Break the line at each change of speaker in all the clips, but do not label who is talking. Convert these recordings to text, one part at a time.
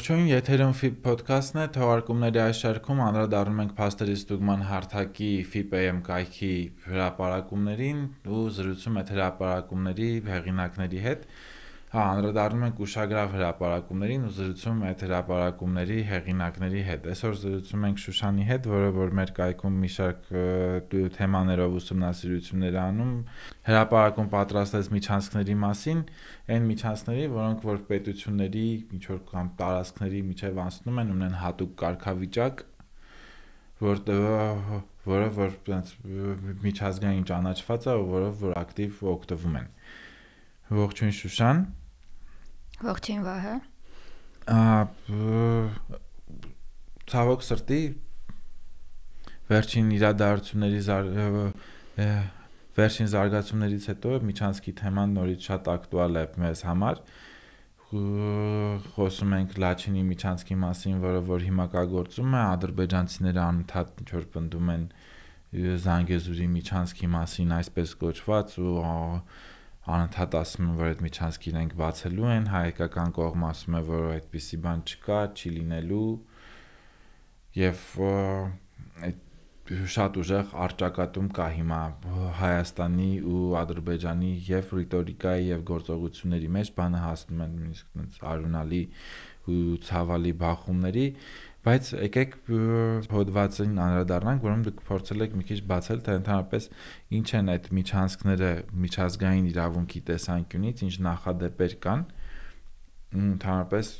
Ողջույն, եթերում FIP podcast-ն է, թողարկումների այս շարքում անդրադառնում ենք փաստերի ստուգման հարթակի FIP.am կայքի հրապարակումներին ու զրուցում է հրապարակումների հեղինակների հետ հա անդրադառնում ենք ուշագրավ հրաապարակումներին ու զրուցում այդ հրաապարակումների հեղինակների հետ։ Այսօր զրուցում ենք Շուշանի հետ, որը որ մեր կայքում մի շարք թեմաներով ուսումնասիրություններ անում, հրաապարակում պատրաստած միջանցքների մասին, այն միջանցքների, որոնք որ պետությունների ինչ որ կամ տարածքների միջև անցնում են, ունեն հատուկ կարգավիճակ, որտեղ որը որ միջազգային ճանաչված է, որով որ ակտիվ օգտվում են։ Ողջույն Շուշան։
Ողջին Վահե։
Ա ցավոք սրտի վերջին իրադարձությունների վերջին զարգացումներից հետո միջանցքի թեման նորից շատ ակտուալ է մեզ համար խոսում ենք Լաչինի միջանցքի մասին, որը որ հիմա կա գործում է, ադրբեջանցիները անընդհատ ինչ որ պնդում են Զանգեզուրի միջանցքի մասին այսպես կոչված ու և, անընդհատ ասում են, որ այդ միջանցքին ենք բացելու են, հայկական կողմը ասում է, որ այդպիսի բան չկա, չի լինելու։ Եվ այդ շատ ուժեղ արճակատում կա հիմա Հայաստանի ու Ադրբեջանի եւ ռիտորիկայի եւ գործողությունների մեջ բանը հասնում են նույնիսկ արունալի ու ցավալի բախումների, Բայց եկեք հոդվածին անդրադառնանք, որում դուք փորձել եք մի քիչ բացել, թե ընդհանրապես ինչ են այդ միջանցքները միջազգային իրավունքի տեսանկյունից, ինչ նախադեպեր կան, ընդհանրապես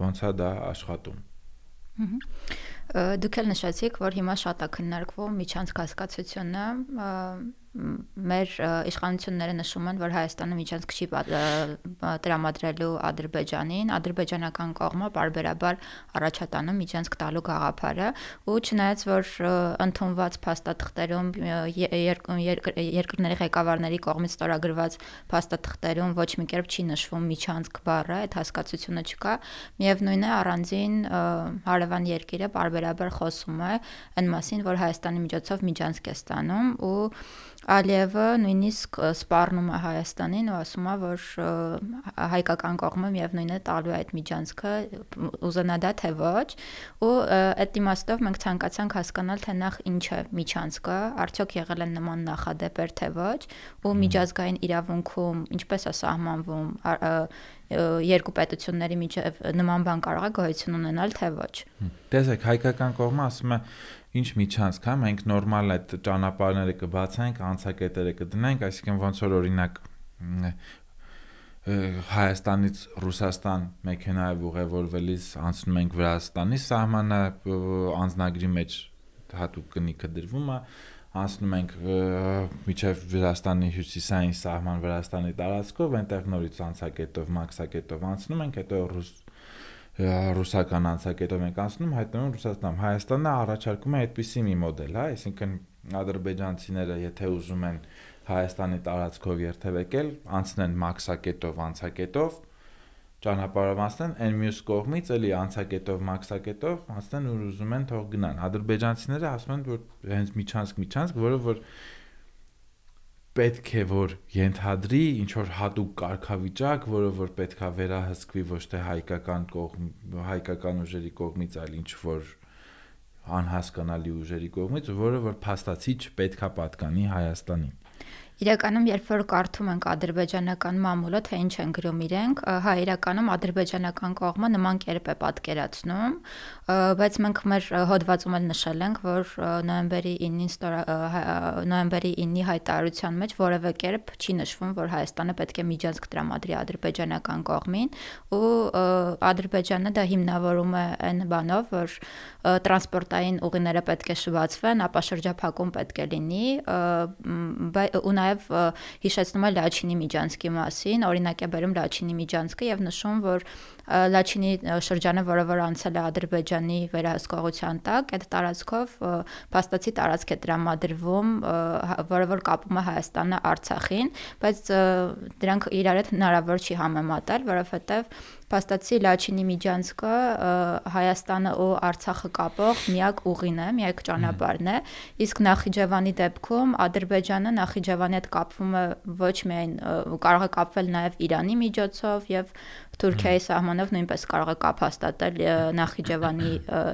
ոնց է դա աշխատում։
Դուք էլ նշեցիք, որ հիմա շատ է քննարկվում միջանցք հասկացությունը մեր իշխանությունները նշում են, որ Հայաստանը միջանցք չի տրամադրելու Ադրբեջանին, ադրբեջանական կողմը բարբերաբար առաջատանում միջանցք տալու գաղափարը, ու չնայած որ ընդունված փաստաթղթերում երկրների ղեկավարների կողմից ստորագրված փաստաթղթերում ոչ մի կերպ չի նշվում միջանցք բառը, այդ հասկացությունը չկա, միևնույնն է առանձին հարևան երկիրը բարբերաբար խոսում է այն մասին, որ Հայաստանի միջոցով միջանցք է ստանում ու Ալիևը նույնիսկ սպառնում է Հայաստանին ու ասում է, որ հայկական կողմը միևնույնն է տալու այդ միջանցքը, ուզենա դա թե ոչ, ու այդ իմաստով մենք ցանկացանք հասկանալ, թե նախ ինչ է միջանցքը, արդյոք եղել են նման նախադեպեր թե ոչ, ու միջազգային իրավունքում ինչպես է սահմանվում երկու պետությունների միջև նման բան կարող է գոյություն ունենալ թե ոչ։
Տեսեք, հայկական կողմը ասում է ինչ միջանցք հա մենք նորմալ այդ ճանապարհները կբացանք, անցակետերը կդնենք, այսինքն ոնց որ օրինակ Հայաստանից Ռուսաստան մեքենայով ուղևորվելիս անցնում ենք Վրաստանի սահմանը անձնագրի մեջ հատուկ կնիքը դրվում է անցնում ենք միջև Վրաստանի հյուսիսային սահման Վրաստանի տարածքով այնտեղ նորից անցակետով մաքսակետով անցնում ենք հետո ռուս ռուսական անցակետով ենք անցնում, հայտնվում Ռուսաստան։ Հայաստանը առաջարկում է այդպիսի մի մոդել, հա, այսինքն ադրբեջանցիները, եթե ուզում են Հայաստանի տարածքով երթևեկել, անցնեն մաքսակետով, անցակետով, ճանապարհով անցնեն, այն մյուս կողմից էլի անցակետով, մաքսակետով անցնեն ու ուզում են թող գնան։ Ադրբեջանցիները ասում են, որ հենց միջանցք, միջանցք, որը որ, որ պետք է որ ենթադրի ինչ որ հատուկ կարգավիճակ, որը որ պետքա վերահսկվի ոչ թե հայկական կողմ հայկական ուժերի կողմից, այլ ինչ որ անհասկանալի ուժերի կողմից, որը որ փաստացի չպետքա պատկանի Հայաստանին։
Իրականում երբ որ կարդում ենք ադրբեջանական մամուլը, թե ինչ են գրում իրենք, հա իրականում ադրբեջանական կողմը նման կերպ է պատկերացնում, բայց մենք մեր հոդվածում էլ նշել ենք, որ նոյեմբերի 9-ին նոյեմբերի 9-ի հայտարարության մեջ որևէ կերպ չի նշվում, որ Հայաստանը պետք է միջանցք տրամադրի ադրբեջանական կողմին ու Ադրբեջանը դա հիմնավորում է այն բանով, որ տրանսպորտային ուղիները պետք է շվացվեն, ապա շրջափակում պետք է լինի, բայց ու նա նաև հիշեցնում է Լաչինի Միջանցքի մասին, օրինակ է բերում Լաչինի Միջանցքը եւ նշում, որ Լաչինի շրջանը, որը որ անցել է Ադրբեջանի վերահսկողության տակ, այդ տարածքով փաստացի տարածք է դրամադրվում, որը որ կապում է Հայաստանը Արցախին, բայց դրանք իրար հետ հնարավոր չի համեմատել, որովհետև փաստացի Լաչինի միջանցքը Հայաստանը ու Արցախը կապող միակ ուղին է, միակ ճանապարհն է, իսկ Նախիջևանի դեպքում Ադրբեջանը Նախիջևանի հետ կապվում է ոչ միայն կարող է կապվել նաև Իրանի միջոցով եւ Թուրքիայի սահմանով նույնպես կարող է կապ հաստատել Նախիջևանի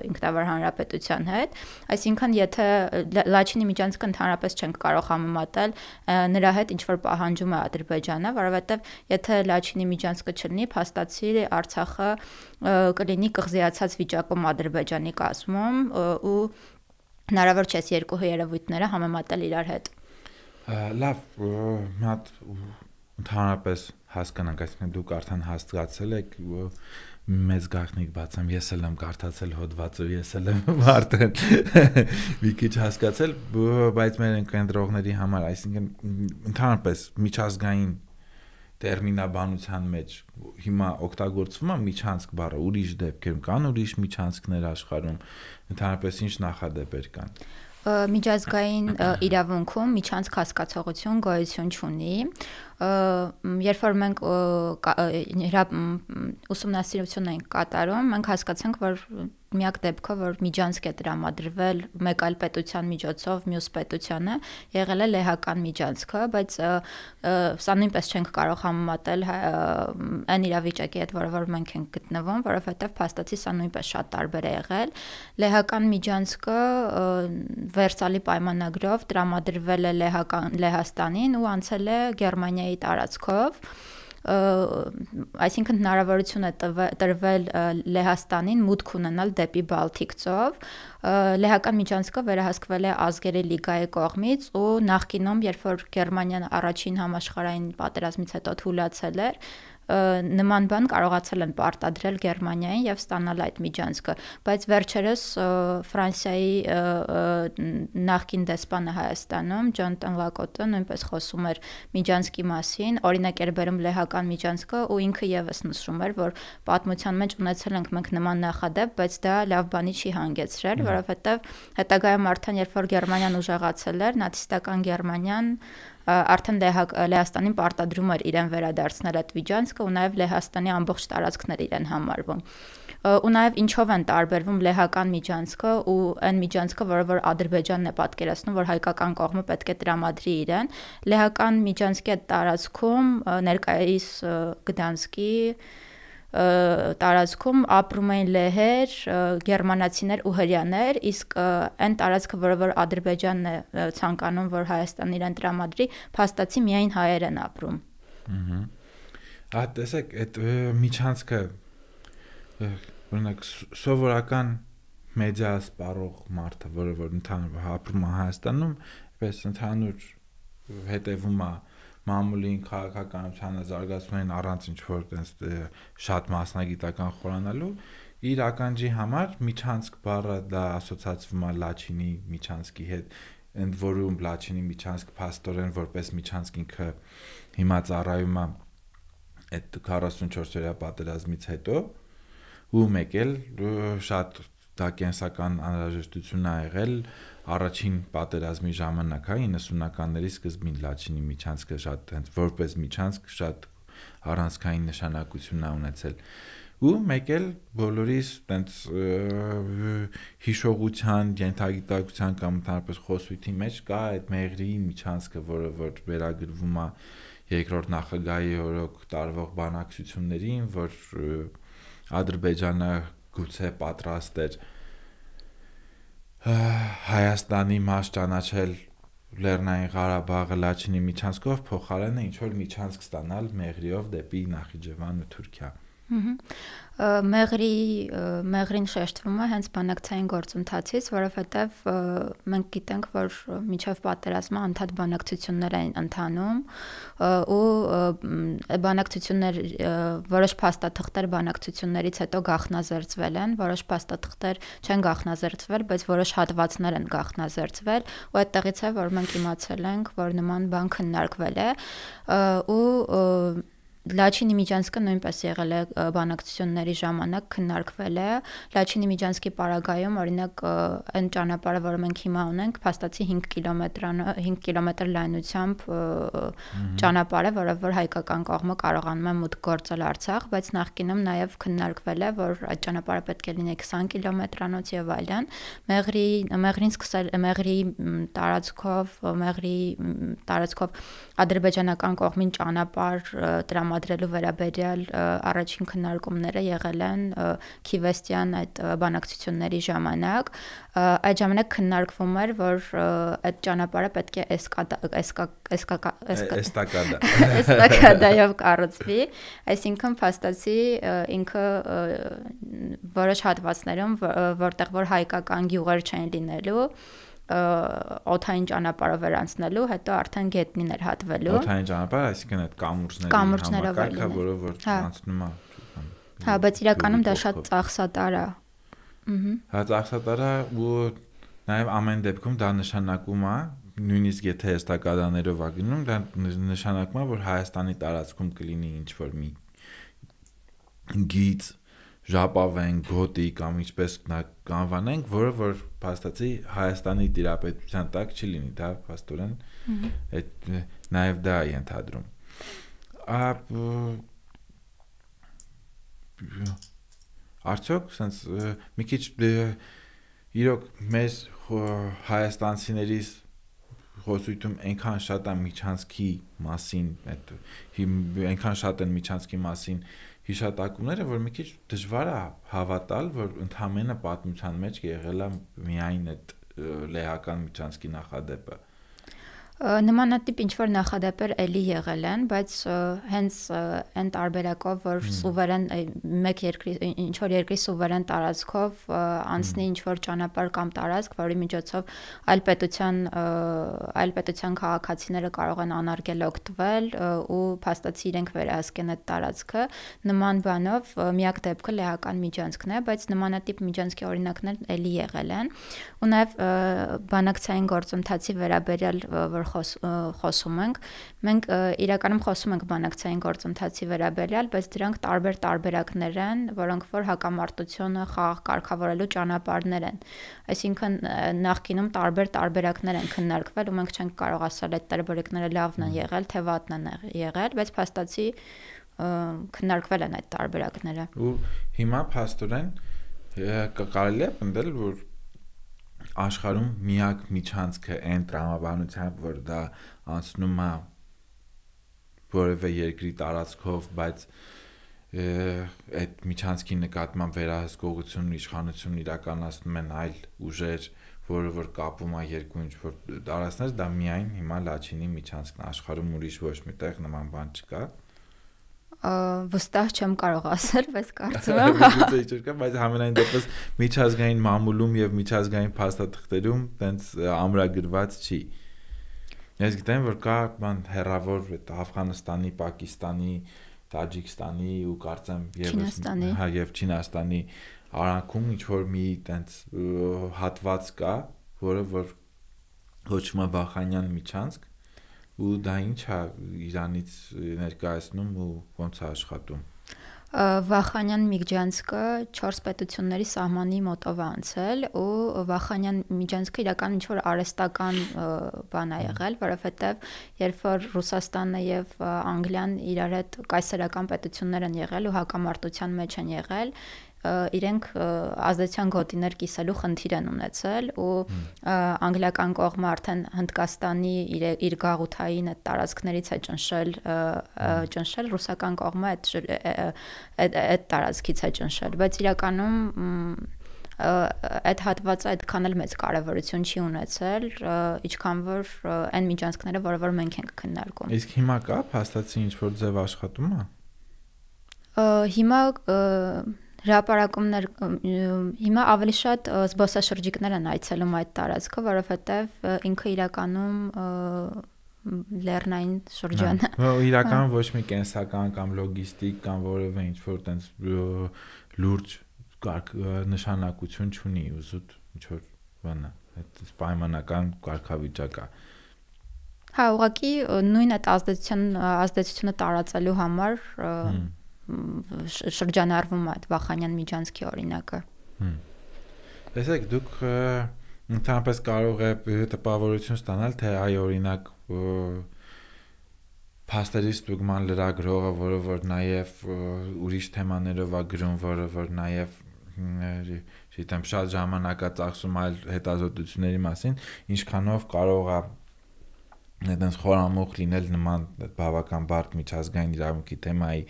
ինքնավար հանրապետության հետ։ Այսինքն, եթե Լաչինի միջանցքը ընդհանրապես չենք կարող համեմատել նրա հետ ինչ որ պահանջում է Ադրբեջանը, որովհետև եթե Լաչինի միջանցքը չլինի, փաստացի Արցախը կլինի կղզիացած վիճակում Ադրբեջանի կազմում ու հնարավոր չէ երկու երևույթները համեմատել իրար հետ։
Լավ, մի հատ ընդհանրապես հասկանանք, այսինքն դուք արդեն հասկացել եք մեծ գաղտնիք բացամ, ես էլ եմ կարդացել հոդվածը, ես էլ եմ արդեն մի քիչ հասկացել, բայց մեր ընկերողների համար, այսինքն ընդհանրապես միջազգային տերմինաբանության մեջ հիմա օգտագործվում է միջանցք բառը, ուրիշ դեպքերում կան ուրիշ միջանցքներ աշխարհում, ընդհանրապես ինչ նախադեպեր կան։ Ա
միջազգային իրավունքում միջանցք հասկացողություն գոյություն չունի երբ որ մենք ուսումնասիրություն ենք կատարում մենք հասկացանք որ միակ դեպքը, որ միջանցք է տրամադրվել մեկ այլ պետության միջոցով մյուս պետությանը, եղել է լեհական միջանցքը, բայց սա նույնպես չենք կարող համեմատել հա, այն իրավիճակի հետ, որը որ մենք ենք գտնվում, որովհետև փաստացի սա նույնպես շատ տարբեր է եղել։ Լեհական միջանցքը Վերսալի պայմանագրով տրամադրվել է Լեհական Լեհաստանին ու անցել է Գերմանիայի տարածքով այսինքն հնարավորություն է տրվել Լեհաստանին մուտք ունենալ դեպի Բալթիկ ծով։ Լեհական միջանցքը վերահսկվել է ազգերի լիգայի կողմից ու նախկինում, երբ որ Գերմանիան առաջին համաշխարհային պատերազմից հետո թուլացել էր, նման բան կարողացել են պարտադրել Գերմանիային եւ ստանալ այդ միջանցքը, բայց վերջերս Ֆրանսիայի նախկին դեսպանը Հայաստանում Ջոն Տոնվակոտը նույնպես խոսում էր միջանցքի մասին, օրինակ էր բերում լեհական միջանցքը ու ինքը եւս նշում էր, որ պատմության մեջ ունեցել ենք մենք նման նախադեպ, բայց դա լավ բանի չի հանգեցրել, որովհետեւ հետագայում արդեն երբ որ Գերմանիան ուժեղացել էր, նացիստական Գերմանիան արդեն Լեհաստանին պարտադրում էր իրեն վերադարձնել այդ Վիջանսկը ու նաև Լեհաստանի ամբողջ տարածքներ իրեն համարվում ու նաև ինչով են տարբերվում լեհական միջանցքը ու այն միջանցքը, որը որ Ադրբեջանն է պատկերացնում, որ հայկական կողմը պետք է տրամադրի իրեն, լեհական միջանցքի այդ տարածքում ներկայիս Գդանսկի տարածքում ապրում էին լեհեր, գերմանացիներ ու հрьяաներ, իսկ այն տարածքը, որը որ Ադրբեջանն է ցանկանում, որ Հայաստան իրեն տրամադրի, փաստացի միայն հայեր են ապրում։
Ահա։ Ահա տեսեք, այդ միջանցքը օրինակ սովորական մեդիա սպառող մարդը, որը որ ընդհանուր ապրում է Հայաստանում, պես ընդհանուր հետևում է մամուլին, քաղաքականությանը զարգացումներին առանց ինչ որ տես շատ մասնագիտական խորանալու իր ականջի համար միջանցք բառը դա ասոցացվում է լաչինի միջանցքի հետ ընդ որում լաչինի միջանցք փաստորեն որպես միջանցք ինքը հիմա ծառայում է այդ 44-օրյա պատերազմից հետո ու մեկ էլ շատ դա կենսական անհրաժեշտություն ա եղել առաջին պատերազմի ժամանակ, հա 90-ականների սկզբին Լաչինի միջանցքը շատ հենց որպես միջանցք շատ առանցքային նշանակություն ա ունեցել։ Ու մեկ էլ բոլորիս տենց հիշողության, ենթագիտակցության կամ ընդհանրապես խոսույթի մեջ կա այդ մեղրի միջանցքը, որը որ վերագրվում է երկրորդ նախագահի օրոք տարվող բանակցություններին, որ Ադրբեջանը գուցե պատրաստ էր Հայաստանի մաս ճանաչել Լեռնային Ղարաբաղը Լաչինի միջանցքով փոխարենը ինչ որ միջանցք ստանալ Մեղրիով դեպի Նախիջևան ու Թուրքիա։ Ա
Մեղրի մեղրին շեշտվում է հենց բանակցային գործընթացից, որովհետև մենք գիտենք, որ միջև պատերազմը անդադ բանակցություններ են ընթանում ու բանակցություններ որոշ փաստաթղթեր բանակցություններից հետո գախնազերծվել են, որոշ փաստաթղթեր չեն գախնազերծվել, բայց որոշ հատվածներ են գախնազերծվել ու այդտեղից է որ մենք իմացել ենք, որ նման բան քննարկվել է ու Լաչինի Միջանցքը նույնպես եղել է բանակցությունների ժամանակ քննարկվել է։ Լաչինի Միջանցքի պարագայում օրինակ այն ճանապարհը, որը մենք հիմա ունենք, փաստացի 5 կիլոմետրան 5 կիլոմետր լայնությամբ ճանապարհ է, որով որ հայկական կողմը կարողանում է մուտք գործել Արցախ, բայց նախկինում նաև քննարկվել է, որ այդ ճանապարհը պետք է լինի 20 կիլոմետրանոց եւ այլն։ Մեղրի Մեղրին սկսել Մեղրի տարածքով, Մեղրի տարածքով ադրբեջանական կողմին ճանապարհ տրամադրել տրամադրելու վերաբերյալ առաջին քննարկումները եղել են Քիվեստյան այդ բանակցությունների ժամանակ այդ ժամանակ քննարկվում էր որ այդ ճանապարհը պետք է էսկադա էստակադայով կառուցվի այսինքն փաստացի ինքը որոշ հատվածներում որտեղ որ հայկական գյուղեր չեն լինելու օթային ճանապարհով վերանցնելու, հետո արդեն գետնին էր հատվելու։ Օթային
ճանապարհը, այսինքն այդ կամուրջների համակարգը, որը որ հա։ անցնում է։ Հա, բայց իրականում դա շատ
ծախսատար է։ Ահա։
Հա, ծախսատար է, որ նաև ամեն դեպքում դա նշանակում է, նույնիսկ եթե հստակարաներով է գնում, դա նշանակում է, որ Հայաստանի տարածքում կլինի ինչ-որ մի գիծ ժապավենք, գոտի կամ ինչպես նա կանվանենք, որը որ փաստացի Հայաստանի տիրապետության տակ չի լինի, դա փաստորեն այդ նաև դա է ընդհանրում։ Ա արդյոք sense մի քիչ իրոք մեզ հայաստանցիներից խոսույթում այնքան շատ է միջանցքի մասին, այդ այնքան շատ են միջանցքի մասին, հիշատակումները, որ մի քիչ դժվար է հավատալ, որ ընդհանրապես պատմության մեջ եղել է միայն այդ լեհական միջանցքի նախադեպը։
Նմանատիպ ինչ-որ նախադեպեր էլի եղել են, բայց հենց այն տարբերակով, որ սուվերեն մեկ երկրի ինչ-որ երկրի սուվերեն տարածքով անցնի ինչ-որ ճանապարհ կամ տարածք, որի միջոցով այլ պետության այլ պետության քաղաքացիները կարող են անարգել օգտվել ու փաստացի իրենք վերահսկեն այդ տարածքը, նման բանով միակ դեպքը լեհական միջանցքն է, բայց նմանատիպ միջանցքի օրինակներ էլի եղել են։ Ու նաև բանակցային գործընթացի վերաբերյալ որ խոս, խոսում ենք, մենք իրականում խոսում ենք բանակցային գործընթացի վերաբերյալ, բայց դրանք տարբեր տարբերակներ են, որոնք որ հակամարտությունը խաղ կարգավորելու ճանապարհներ են։ Այսինքն նախկինում տարբեր տարբերակներ են քննարկվել ու մենք չենք կարող ասել այդ տարբերակները լավն են եղել, թե վատն են եղել, բայց փաստացի քննարկվել են այդ տարբերակները։
Ու հիմա փաստորեն կարելի է պնդել, որ աշխարհում միակ միջանցքը այն տրամաբանությամբ, որ դա անցնում է որևէ երկրի տարածքով, բայց այդ միջանցքի նկատմամբ վերահսկողությունն իշխանությունն իրականացնում են այլ ուժեր, որը որ կապում է երկու ինչ որ տարածքներ, դա միայն հիմա Լաչինի միջանցքն աշխարհում ուրիշ ոչ միտեղ նման բան չկա։ Ա
վստահ չեմ կարող ասել, բայց կարծում եմ։ Գուցե հա,
հա։ չկա, բայց համենայն դեպս միջազգային մամուլում եւ միջազգային փաստաթղթերում տենց ամրագրված չի։ Ես գիտեմ, որ կա բան հերավոր այդ Աֆղանստանի, Պակիստանի, Տաջիկստանի ու կարծեմ եւս հա եւ Չինաստանի արանքում ինչ որ մի տենց հատված կա, որը որ հոչվում է Վախանյան միջանցք ու դա ի՞նչ է Իրանից ներկայացնում ու ո՞նց է աշխատում։
Վախանյան Միգջանցկը 4 պետությունների սահմանի մոտով է անցել ու Վախանյան Միգջանցկը իրական ինչ որ արեստական բան է եղել, որովհետև երբ որ Ռուսաստանը եւ Անգլիան իրար հետ կայսերական պետություններ են եղել ու հակամարտության մեջ են եղել, իրենք ազդեցության գոտիներ կիսելու խնդիր են ունեցել ու անգլիական կողմը արդեն Հնդկաստանի իր, իր գաղութային այդ տարածքներից է ճնշել ճնշել ռուսական կողմը այդ այդ տարածքից է ճնշել բայց իրականում այդ հատվածը այդքան էլ մեծ կարևորություն չի ունեցել, ինչքան որ այն միջանցքները, որը որ մենք ենք քննարկում։ Իսկ հիմա կա
փաստացի ինչ որ ձև աշխատում է։
Հիմա հրաապարակումներ հիմա ավելի շատ զբոսաշրջիկներ են այցելում այդ տարածքը, որովհետև ինքը իրականում լեռնային շրջան է։ Ու հա, հա, իրական հա։
ոչ մի կենսական կամ լոգիստիկ կամ որևէ ինչ-որ տենց լուրջ նշանակություն չունի, ուզուտ ինչ-որ բանա, այդ պայմանական կարգավիճակա։
Հա, ուղղակի նույն այդ ազդեցության ազդեցությունը տարածելու համար շրջանառվում է այդ Վախանյան միջանցքի օրինակը։
Տեսեք, դուք ընդհանրապես կարող է տպավորություն ստանալ, թե այ օրինակ փաստերի ստուգման լրագրողը, որը որ նաև ուրիշ թեմաներով է գրում, որը որ նաև չգիտեմ, շատ ժամանակ է ծախսում այլ հետազոտությունների մասին, ինչքանով կարող է այդպես խորամուխ լինել նման բավական բարդ միջազգային իրավունքի թեմայի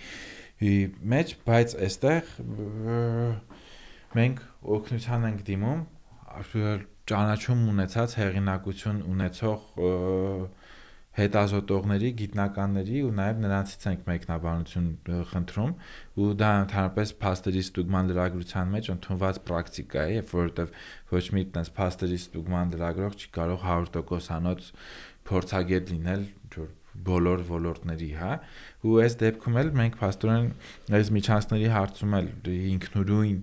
մեջ, բայց այստեղ մենք օգնության ենք դիմում ճանաչում ունեցած հեղինակություն ունեցող հետազոտողների, գիտնականների ու նաև նրանցից ենք մեկնաբանություն խնդրում ու դա ընդհանրապես փաստերի ստուգման լրագրության մեջ ընդունված պրակտիկա է, որովհետև ոչ մի տես փաստերի ստուգման լրագրող չի կարող 100% անոց փորձագետ լինել, ինչ որ բոլոր ոլորտների, հա։ Ու այս դեպքում էլ մենք փաստորեն այս միջանցների հարցում էլ ինքնուրույն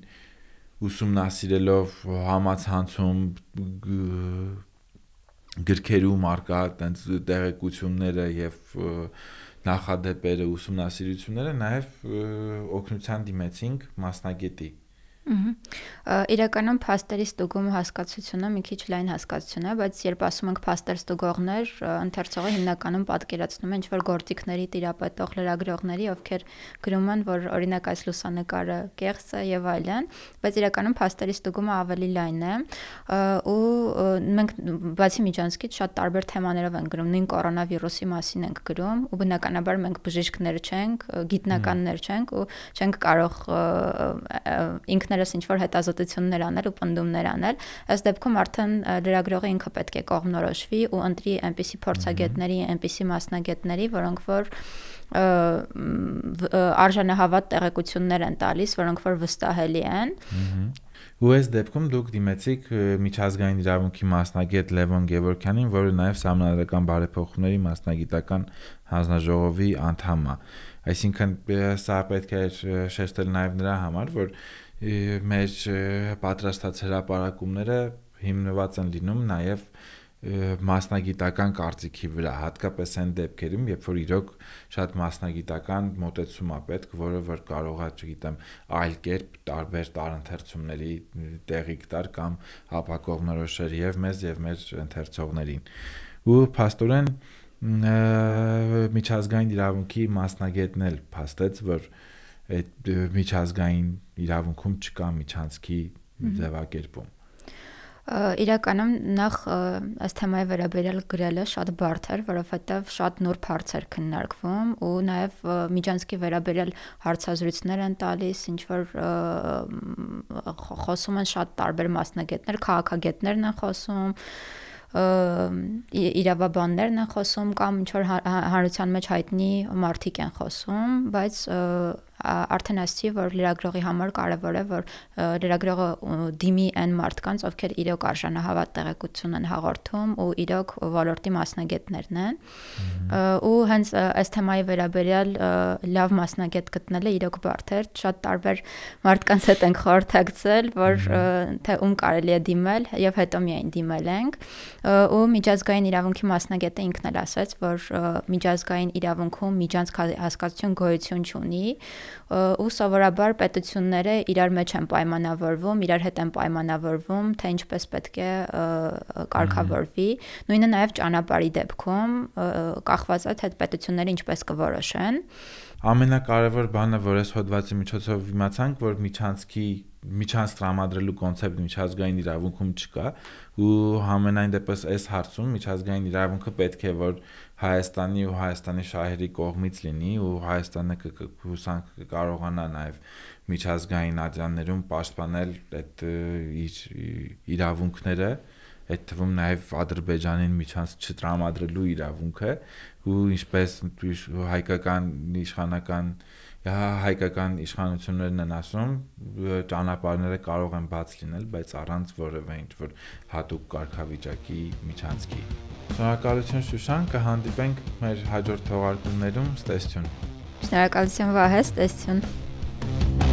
ուսումնասիրելով համացանցում գրքերում արկա տենց տեղեկությունները եւ նախադեպերը ուսումնասիրությունները նաև օգնության դիմեցինք մասնագետի
Իրականում փաստերի ստուգումը հասկացությունը մի քիչ լայն հասկացություն է, բայց երբ ասում ենք փաստեր ստուգողներ, ընթերցողը հիմնականում պատկերացնում է ինչ-որ գործիքների տիրապետող լրագրողների, ովքեր գրում են, որ օրինակ այս լուսանկարը կեղծ է եւ այլն, բայց իրականում փաստերի ստուգումը ավելի լայն է ու մենք բացի միջանցքից շատ տարբեր թեմաներով են գրում, նույն կորոնավիրուսի մասին ենք գրում ու բնականաբար մենք բժիշկներ չենք, գիտնականներ չենք ու չենք կարող ինքն ինքներս ինչ որ հետազոտություններ անել ու պնդումներ անել, ըստ դեպքում արդեն լրագրողը ինքը պետք է կողմնորոշվի ու ընտրի այնպիսի փորձագետների, այնպիսի մասնագետների, որոնք որ արժանահավատ տեղեկություններ են տալիս, որոնք որ վստահելի են։
Ու այս դեպքում դուք դիմեցիք միջազգային իրավունքի մասնագետ Լևոն Գևորքյանին, որը նաև համանրական բարեփոխումների մասնագիտական հանձնաժողովի անդամ է։ Այսինքն սա պետք է շեշտել նաև նրա համար, որ մեր պատրաստած հրապարակումները հիմնված են լինում նաև մասնագիտական կարծիքի վրա, հատկապես այն դեպքերում, երբ որ իրոք շատ մասնագիտական մոտեցում է պետք, որը որ կարող է, չգիտեմ, այլ կերպ տարբեր տարընթերցումների տեղիք տար կամ ապակող նորոշեր եւ մեզ եւ մեր ընթերցողներին։ Ու փաստորեն միջազգային իրավունքի մասնագետն էլ փաստեց, որ և, այդ միջազգային իրավունքում չկա միջանցքի ձևակերպում
իրականում նախ այս թեմայի վերաբերյալ գրելը շատ բարդ էր, որովհետև շատ նոր հարց էր քննարկվում ու նաև միջանցքի վերաբերյալ հարցազրույցներ են տալիս, ինչ որ խոսում են շատ տարբեր մասնագետներ, քաղաքագետներն են խոսում, իրավաբաններն են խոսում կամ ինչ որ հա-, հա-, հանրության մեջ հայտնի մարդիկ են խոսում, բայց և, արդեն ասացի, որ լրագրողի համար կարևոր է, որ լրագրողը դիմի այն մարդկանց, ովքեր իրոք արժանահավատ տեղեկություն են հաղորդում ու իրոք ոլորտի մասնագետներն են։ Ու հենց այս թեմայի վերաբերյալ լավ մասնագետ գտնելը իրոք բարդ է, շատ տարբեր մարդկանց հետ ենք խորհրդակցել, որ թե ում կարելի է դիմել եւ հետո միայն դիմել ենք։ Ու միջազգային իրավունքի մասնագետը ինքն էլ ասաց, որ միջազգային իրավունքում միջանց հա-, հասկացություն գոյություն չունի, ու սովորաբար պետությունները իրար մեջ են պայմանավորվում, իրար հետ են պայմանավորվում, թե ինչպես պետք է կարգավորվի։ Նույնը նաև ճանապարհի դեպքում կախված է թե պետությունները ինչպես կորոշեն։
Ամենակարևոր բանը, որ այս հոդվածի միջոցով իմացանք, որ միջանցքի միջանց տրամադրելու կոնցեպտ միջազգային իրավունքում չկա ու համենայն դեպս այս հարցում միջազգային իրավունքը պետք է որ Հայաստանի ու Հայաստանի շահերի կողմից լինի ու Հայաստանը հուսանք կարողանա նաև միջազգային ադրաններում պաշտպանել այդ իր իրավունքները այդ թվում նաև Ադրբեջանին միջանց չտրամադրելու իրավունքը ու ինչպես հայկական իշխանական իր հայկական իշխանություններն են ասում ճանապարհները կարող են բաց լինել, բայց առանց որևէ ինչ-որ հատուկ կարգավիճակի միջանցքի։ Շնորհակալություն Շուշան, կհանդիպենք մեր հաջորդ թողարկումներում, ստեսություն։
Շնորհակալություն Վահե, ստեսություն։